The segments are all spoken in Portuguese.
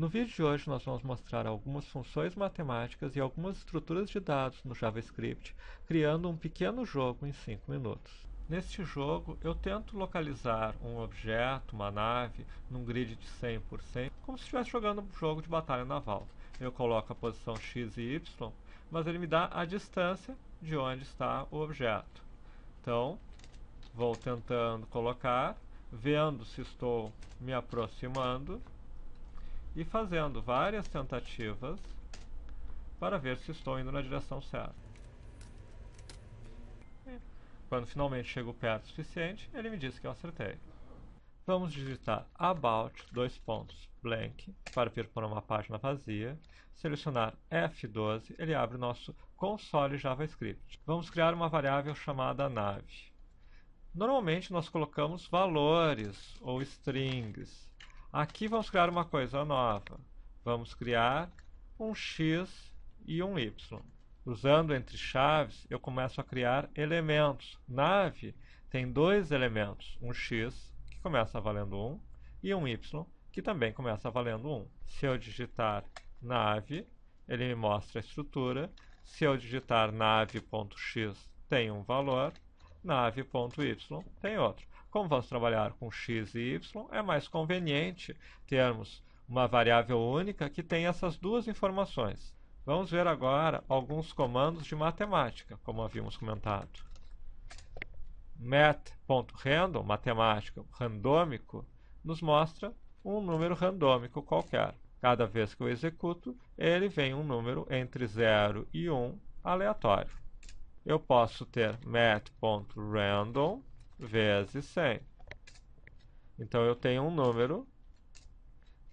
No vídeo de hoje nós vamos mostrar algumas funções matemáticas e algumas estruturas de dados no JavaScript, criando um pequeno jogo em 5 minutos. Neste jogo, eu tento localizar um objeto, uma nave, num grid de 100 por 100, como se estivesse jogando um jogo de batalha naval. Eu coloco a posição x e y, mas ele me dá a distância de onde está o objeto. Então, vou tentando colocar, vendo se estou me aproximando, e fazendo várias tentativas para ver se estou indo na direção certa. É. Quando finalmente chego perto o suficiente, ele me disse que eu acertei. Vamos digitar about dois pontos blank para vir para uma página vazia. Selecionar F12, ele abre o nosso console JavaScript. Vamos criar uma variável chamada nave. Normalmente nós colocamos valores ou strings Aqui vamos criar uma coisa nova. Vamos criar um x e um y. Usando entre chaves, eu começo a criar elementos. Nave tem dois elementos, um x, que começa valendo 1, e um y, que também começa valendo 1. Se eu digitar nave, ele me mostra a estrutura. Se eu digitar nave.x, tem um valor, nave.y tem outro. Como vamos trabalhar com x e y, é mais conveniente termos uma variável única que tem essas duas informações. Vamos ver agora alguns comandos de matemática, como havíamos comentado. Mat.random, matemática, randômico, nos mostra um número randômico qualquer. Cada vez que eu executo, ele vem um número entre 0 e 1 aleatório. Eu posso ter mat.random vezes 100. Então, eu tenho um número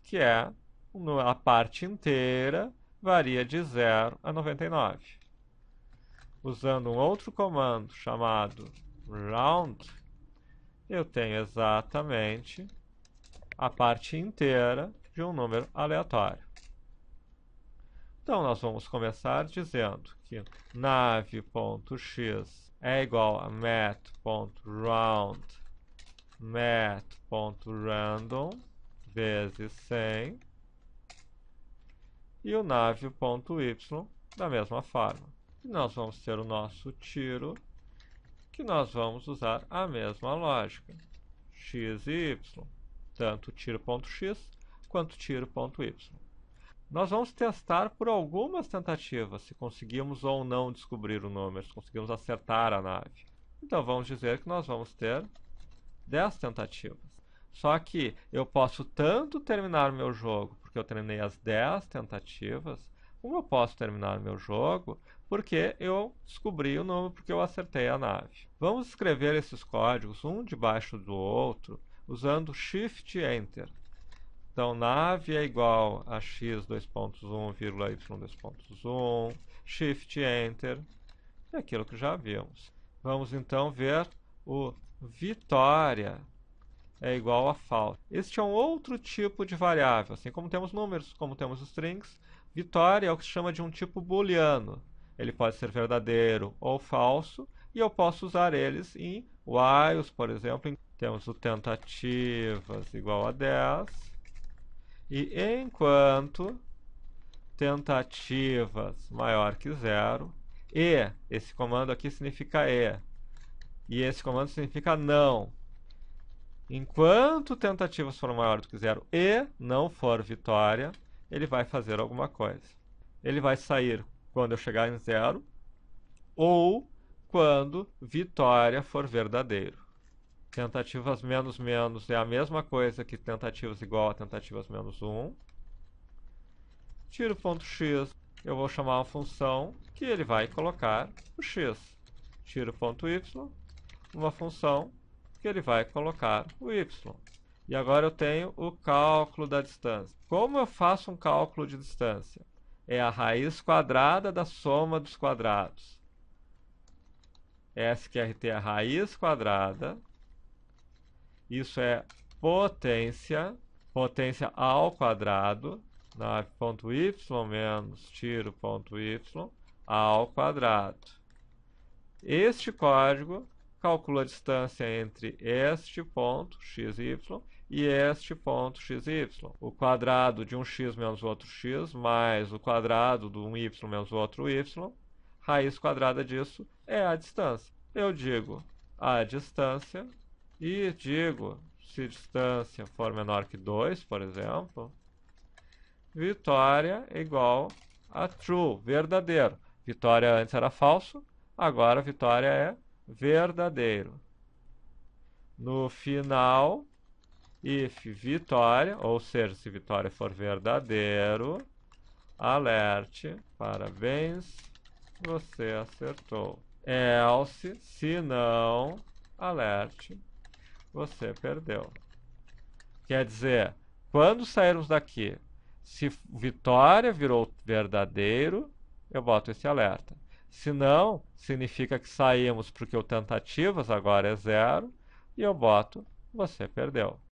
que é a parte inteira varia de 0 a 99. Usando um outro comando chamado round, eu tenho exatamente a parte inteira de um número aleatório. Então, nós vamos começar dizendo que nave.x é igual a mat.round mat.random vezes 100 e o navio.y da mesma forma. E nós vamos ter o nosso tiro que nós vamos usar a mesma lógica. x e y, tanto tiro.x quanto tiro.y. Nós vamos testar por algumas tentativas se conseguimos ou não descobrir o número, se conseguimos acertar a nave. Então vamos dizer que nós vamos ter 10 tentativas. Só que eu posso tanto terminar meu jogo porque eu treinei as 10 tentativas, como eu posso terminar meu jogo porque eu descobri o número porque eu acertei a nave. Vamos escrever esses códigos um debaixo do outro usando Shift Enter. Então, nave é igual a x y 21 shift enter, é aquilo que já vimos. Vamos então ver o vitória é igual a falta. Este é um outro tipo de variável, assim como temos números, como temos strings, vitória é o que se chama de um tipo booleano. Ele pode ser verdadeiro ou falso, e eu posso usar eles em whiles, por exemplo, temos o tentativas igual a 10, e enquanto tentativas maior que zero, e, esse comando aqui significa e, e esse comando significa não. Enquanto tentativas for maior do que zero e não for vitória, ele vai fazer alguma coisa. Ele vai sair quando eu chegar em zero ou quando vitória for verdadeiro tentativas menos menos é a mesma coisa que tentativas igual a tentativas menos 1. Tiro o ponto x, eu vou chamar uma função que ele vai colocar o x. Tiro o ponto y, uma função que ele vai colocar o y. E agora eu tenho o cálculo da distância. Como eu faço um cálculo de distância? É a raiz quadrada da soma dos quadrados. SQRT é a raiz quadrada isso é potência, potência ao quadrado, ponto y menos tiro ponto y ao quadrado. Este código calcula a distância entre este ponto, x, y, e este ponto x y. O quadrado de um x menos outro x mais o quadrado de um y menos outro y, raiz quadrada disso é a distância. Eu digo a distância e digo, se distância for menor que 2, por exemplo, vitória é igual a true, verdadeiro. Vitória antes era falso, agora vitória é verdadeiro. No final, if vitória, ou seja, se vitória for verdadeiro, alerte, parabéns, você acertou. Else, se não, alerte, você perdeu. Quer dizer, quando sairmos daqui, se vitória virou verdadeiro, eu boto esse alerta. Se não, significa que saímos porque o tentativas agora é zero e eu boto você perdeu.